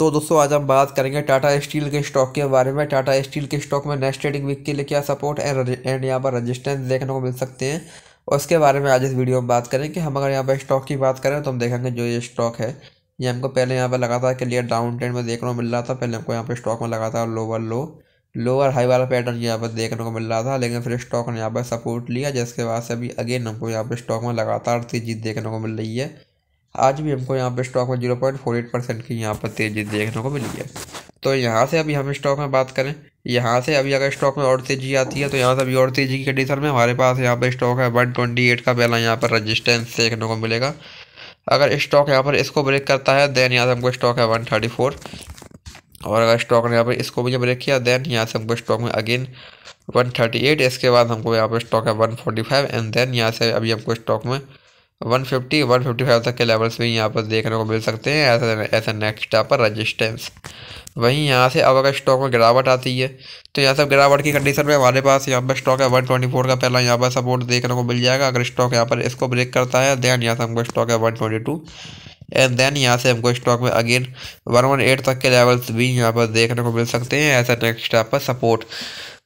तो दोस्तों आज हम बात करेंगे टाटा स्टील के स्टॉक के बारे में टाटा स्टील के स्टॉक में नेक्स्ट ट्रेडिंग वीक के लिए क्या सपोर्ट एंड यहाँ पर रजिस्टेंस देखने को मिल सकते हैं और उसके बारे में आज इस वीडियो में बात करें कि हम अगर यहाँ पर स्टॉक की बात करें तो हम देखेंगे जो ये स्टॉक है ये हमको पहले यहाँ पर लगातार क्लियर डाउन ट्रेंड में देखने को मिल रहा था पहले हमको यहाँ पर स्टॉक में लगातार लोअर लो लोअर हाई वाला पैटर्न यहाँ पर देखने को मिल रहा था लेकिन फिर स्टॉक ने यहाँ पर सपोर्ट लिया जिसके बाद से अभी अगेन हमको यहाँ पर स्टॉक में लगातार तेजी देखने को मिल रही है आज भी हमको यहाँ पे स्टॉक में zero point four eight percent की यहाँ पर तेज़ी देखने को मिली है तो यहाँ से अभी हम स्टॉक में बात करें यहाँ से अभी अगर स्टॉक में और तेज़ी आती है तो यहाँ से अभी और तेज़ी की कंडीशन में हमारे पास यहाँ पर स्टॉक है वन ट्वेंटी एट का पहला यहाँ पर रजिस्टेंस देखने को मिलेगा अगर स्टॉक यहाँ पर इसको ब्रेक करता है देन यहाँ से हमको स्टॉक है वन थर्टी फोर और अगर स्टॉक ने यहाँ पर इसको भी ब्रेक किया देन यहाँ से हमको स्टॉक में अगेन वन थर्टी एट इसके बाद हमको यहाँ पर स्टॉक है वन फाइव एंड देन यहाँ से अभी हमको स्टॉक में one one fifty fifty five तक के लेवल्स भी यहाँ पर देखने को मिल सकते हैं ऐसा ऐसा नेक्स्ट यहाँ पर रजिस्टेंस वहीं यहाँ से अब अगर स्टॉक में गिरावट आती है तो यहाँ सब गिरावट की कंडीशन में हमारे पास यहाँ पर स्टॉक है वन ट्वेंटी फोर का पहला यहाँ पर सपोर्ट देखने को मिल जाएगा अगर स्टॉक यहाँ पर इसको ब्रेक करता है देन यहाँ से हमको स्टॉक है one twenty two and then यहाँ से हमको स्टॉक में अगेन वन वन एट तक के लेवल्स भी यहाँ पर देखने को मिल सकते हैं ऐसा नेक्स्ट यहाँ पर सपोर्ट